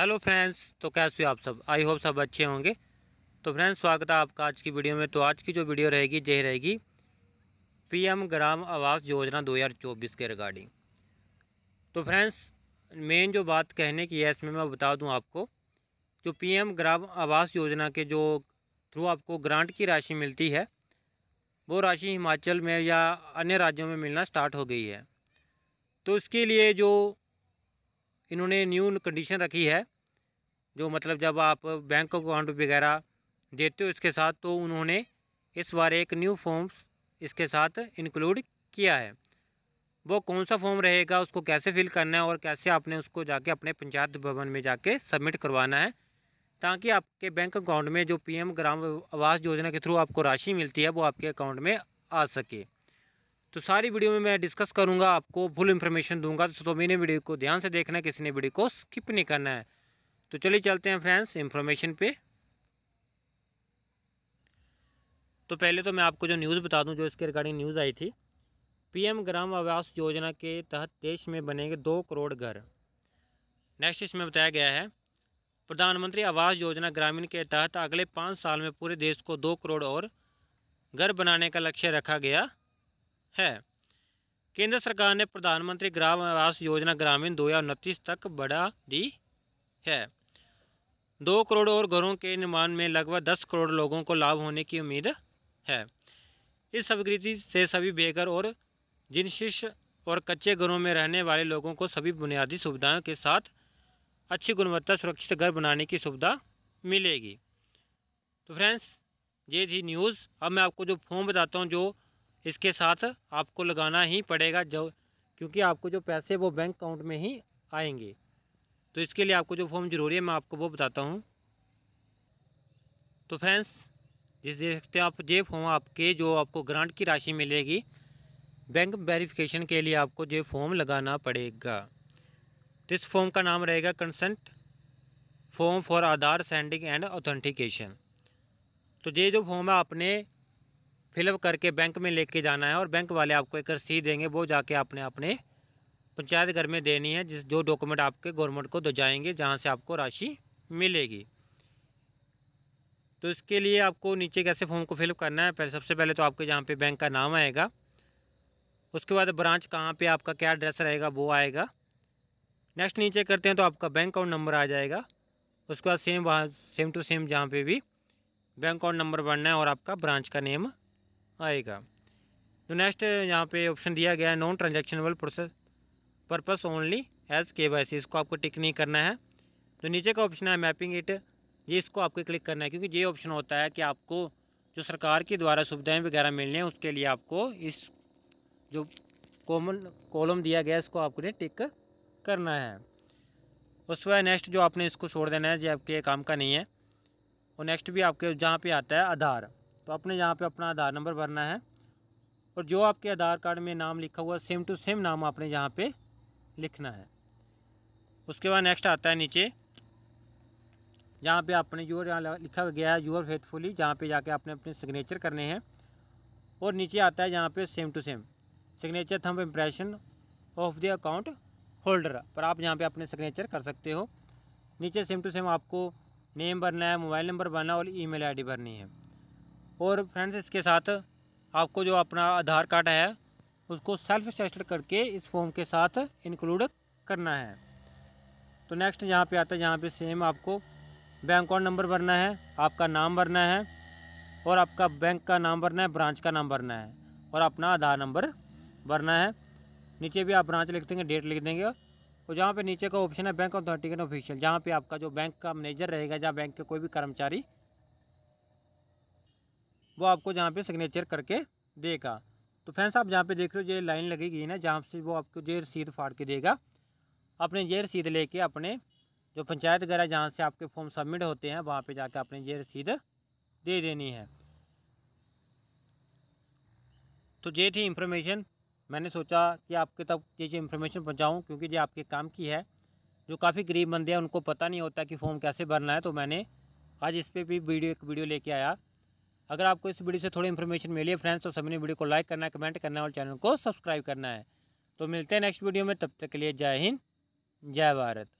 hello friends तो कैसे हो आप सब आई होप सब अच्छे होंगे तो फ्रेंड्स स्वागत है आपका आज की वीडियो में तो आज की जो वीडियो रहेगी यह रहेगी पीएम ग्राम आवास योजना 2024 के रिगार्डिंग तो फ्रेंड्स मेन जो बात कहने की है इसमें मैं बता दूं आपको जो पीएम ग्राम आवास योजना के जो थ्रू आपको ग्रांट की राशि मिलती है वो राशि हिमाचल में या अन्य राज्यों में मिलना स्टार्ट हो गई है तो इसके लिए जो इन्होंने न्यू कंडीशन रखी है जो मतलब जब आप बैंक अकाउंट वगैरह देते हो इसके साथ तो उन्होंने इस बार एक न्यू फॉर्म्स इसके साथ इंक्लूड किया है वो कौन सा फॉर्म रहेगा उसको कैसे फिल करना है और कैसे आपने उसको जाके अपने पंचायत भवन में जाके सबमिट करवाना है ताकि आपके बैंक अकाउंट में जो पीएम ग्राम आवास योजना के थ्रू आपको राशि मिलती है वो आपके अकाउंट में आ सके तो सारी वीडियो में मैं डिस्कस करूँगा आपको फुल इन्फॉर्मेशन दूंगा तो मैंने वीडियो को ध्यान से देखना है किसी ने वीडियो को स्किप नहीं करना है तो चलिए चलते हैं फ्रेंड्स इन्फॉर्मेशन पे तो पहले तो मैं आपको जो न्यूज़ बता दूं जो इसके रिगार्डिंग न्यूज़ आई थी पीएम ग्राम आवास योजना के तहत देश में बनेंगे दो करोड़ घर नेक्स्ट इसमें बताया गया है प्रधानमंत्री आवास योजना ग्रामीण के तहत अगले पाँच साल में पूरे देश को दो करोड़ और घर बनाने का लक्ष्य रखा गया है केंद्र सरकार ने प्रधानमंत्री ग्राम आवास योजना ग्रामीण दो तक बढ़ा दी है दो करोड़ और घरों के निर्माण में लगभग दस करोड़ लोगों को लाभ होने की उम्मीद है इस स्वीकृति से सभी बेघर और जिन शीर्ष और कच्चे घरों में रहने वाले लोगों को सभी बुनियादी सुविधाओं के साथ अच्छी गुणवत्ता सुरक्षित घर बनाने की सुविधा मिलेगी तो फ्रेंड्स ये थी न्यूज़ अब मैं आपको जो फॉर्म बताता हूँ जो इसके साथ आपको लगाना ही पड़ेगा जो क्योंकि आपको जो पैसे वो बैंक अकाउंट में ही आएंगे तो इसके लिए आपको जो फॉर्म ज़रूरी है मैं आपको वो बताता हूँ तो फ्रेंड्स जिस देखते आप ये फॉर्म आपके जो आपको ग्रांट की राशि मिलेगी बैंक वेरिफिकेशन के लिए आपको ये फॉर्म लगाना पड़ेगा तो इस फॉर्म का नाम रहेगा consent form for Aadhaar seeding and authentication तो ये जो फॉर्म है आपने फिलअप करके बैंक में लेके जाना है और बैंक वाले आपको एक रसीद देंगे वो जाके आपने अपने पंचायत घर में देनी है जिस जो डॉक्यूमेंट आपके गवर्नमेंट को दो जाएंगे जहाँ से आपको राशि मिलेगी तो इसके लिए आपको नीचे कैसे फॉर्म को फिलअप करना है पहले सबसे पहले तो आपके जहाँ पे बैंक का नाम आएगा उसके बाद ब्रांच कहाँ पे आपका क्या एड्रेस रहेगा वो आएगा नेक्स्ट नीचे करते हैं तो आपका बैंक अकाउंट नंबर आ जाएगा उसके बाद सेम वहाँ सेम टू सेम जहाँ पे भी बैंक अकाउंट नंबर बनना है और आपका ब्रांच का नेम आएगा तो नेक्स्ट यहाँ पे ऑप्शन दिया गया है non transactional process purpose only as K Y C इसको आपको टिक नहीं करना है तो नीचे का ऑप्शन है मैपिंग इट ये इसको आपको क्लिक करना है क्योंकि ये ऑप्शन होता है कि आपको जो सरकार के द्वारा सुविधाएं वगैरह मिलनी हैं उसके लिए आपको इस जो कॉमन कॉलम दिया गया है इसको आपको टिक करना है उस वह नेक्स्ट जो आपने इसको छोड़ देना है जो आपके काम का नहीं है और नेक्स्ट भी आपके जहाँ पे आता है आधार तो आपने यहाँ पे अपना आधार नंबर भरना है और जो आपके आधार कार्ड में नाम लिखा हुआ सेम टू सेम नाम आपने यहाँ पे लिखना है उसके बाद नेक्स्ट आता है नीचे जहाँ पे आपने यूर यहाँ लिखा गया है यूर फेथफुली जहाँ पे जाके आपने अपने सिग्नेचर करने हैं और नीचे आता है जहाँ पे same to same signature thumb impression of the account holder पर आप यहाँ पे अपने सिग्नेचर कर सकते हो नीचे सेम टू सेम आपको नेम भरना है मोबाइल नंबर भरना और ईमेल आईडी भरनी है और फ्रेंड्स इसके साथ आपको जो अपना आधार कार्ड है उसको सेल्फ रजिस्टर करके इस फॉर्म के साथ इंक्लूड करना है तो नेक्स्ट यहाँ पे आता है यहाँ पे सेम आपको बैंक अकाउंट नंबर भरना है आपका नाम भरना है और आपका बैंक का नाम भरना है ब्रांच का नाम भरना है और अपना आधार नंबर भरना है नीचे भी आप ब्रांच लिख देंगे डेट लिख देंगे और जहाँ पे नीचे का ऑप्शन है बैंक अथॉरिटी का ऑफिशियल जहाँ पे आपका जो बैंक का मैनेजर रहेगा जहाँ बैंक के कोई भी कर्मचारी वो आपको जहाँ पे सिग्नेचर करके देगा तो फ्रेंड्स आप जहाँ पे देख रहे हो ये लाइन लगी है ना जहाँ से वो आपको ये रसीद फाड़ के देगा अपने ये रसीद लेके अपने जो पंचायत घर है जहाँ से आपके फॉर्म सबमिट होते हैं वहाँ पे जाके आपने ये रसीद दे देनी है तो ये थी इन्फॉर्मेशन मैंने सोचा कि आपके तक ये चीज इन्फॉर्मेशन पहुँचाऊँ क्योंकि ये आपके काम की है जो काफ़ी गरीब बंदे हैं उनको पता नहीं होता कि फॉर्म कैसे भरना है तो मैंने आज इस पर भी वीडियो एक वीडियो लेके आया अगर आपको इस वीडियो से थोड़ी इन्फॉर्मेशन मिली है फ्रेंड्स तो सभी ने वीडियो को लाइक करना है कमेंट करना है और चैनल को सब्सक्राइब करना है तो मिलते हैं नेक्स्ट वीडियो में तब तक के लिए जय हिंद जय भारत